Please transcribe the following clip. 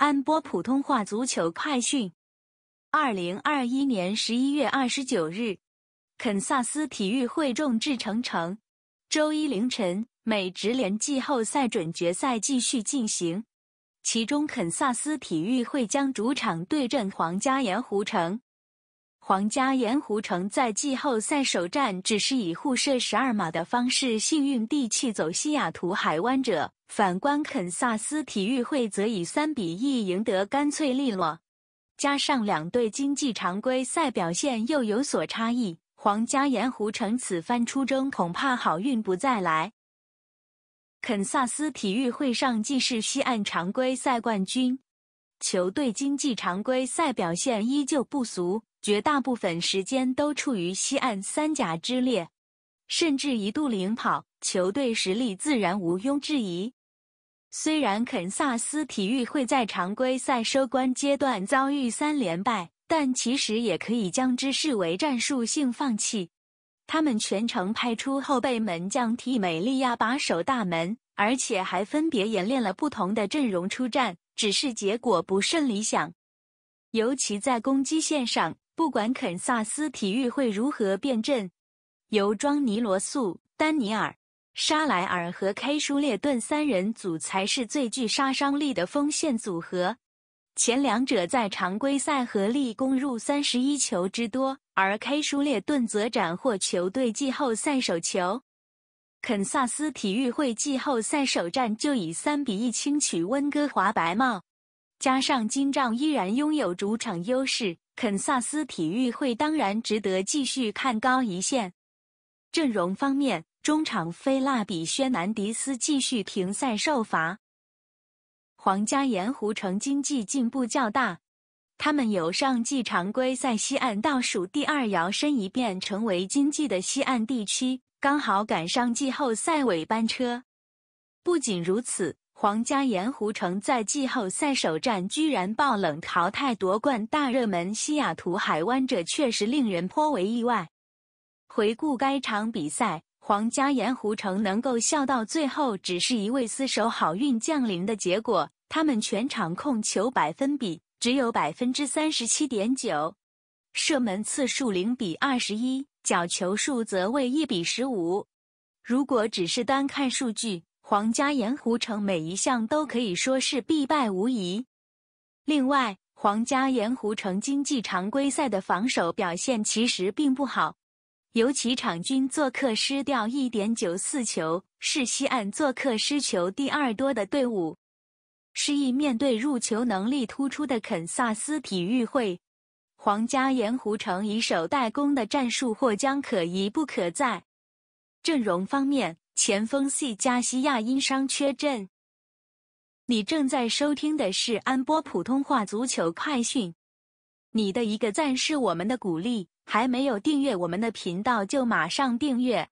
安波普通话足球快讯：二零二一年十一月二十九日，肯萨斯体育会众志成城。周一凌晨，美职联季后赛准决赛继续进行，其中肯萨斯体育会将主场对阵皇家盐湖城。皇家盐湖城在季后赛首战只是以互射十二码的方式幸运地弃走西雅图海湾者，反观肯萨斯体育会则以三比一赢得干脆利落。加上两队经济常规赛表现又有所差异，皇家盐湖城此番出征恐怕好运不再来。肯萨斯体育会上既是西岸常规赛冠军，球队经济常规赛表现依旧不俗。绝大部分时间都处于西岸三甲之列，甚至一度领跑，球队实力自然毋庸置疑。虽然肯萨斯体育会在常规赛收官阶段遭遇三连败，但其实也可以将之视为战术性放弃。他们全程派出后备门将替美利亚把守大门，而且还分别演练了不同的阵容出战，只是结果不甚理想，尤其在攻击线上。不管肯萨斯体育会如何变阵，由庄尼罗素、丹尼尔、沙莱尔和开舒列顿三人组才是最具杀伤力的锋线组合。前两者在常规赛合力攻入三十一球之多，而开舒列顿则斩获球队季后赛首球。肯萨斯体育会季后赛首战就以三比一轻取温哥华白帽，加上金帐依然拥有主场优势。肯萨斯体育会当然值得继续看高一线。阵容方面，中场菲蜡比宣南迪斯继续停赛受罚。皇家盐湖城经济进步较大，他们由上季常规赛西岸倒数第二，摇身一变成为经济的西岸地区，刚好赶上季后赛尾班车。不仅如此。皇家盐湖城在季后赛首战居然爆冷淘汰夺冠大热门西雅图海湾者，确实令人颇为意外。回顾该场比赛，皇家盐湖城能够笑到最后，只是一位厮守好运降临的结果。他们全场控球百分比只有百分之三十七点九，射门次数零比二十一，角球数则为一比十五。如果只是单看数据，皇家盐湖城每一项都可以说是必败无疑。另外，皇家盐湖城经济常规赛的防守表现其实并不好，尤其场均做客失掉一点九四球，是西岸做客失球第二多的队伍。失意面对入球能力突出的肯萨斯体育会，皇家盐湖城以守代攻的战术或将可疑不可再。阵容方面。前锋 C· 加西亚因伤缺阵。你正在收听的是安波普通话足球快讯。你的一个赞是我们的鼓励。还没有订阅我们的频道，就马上订阅。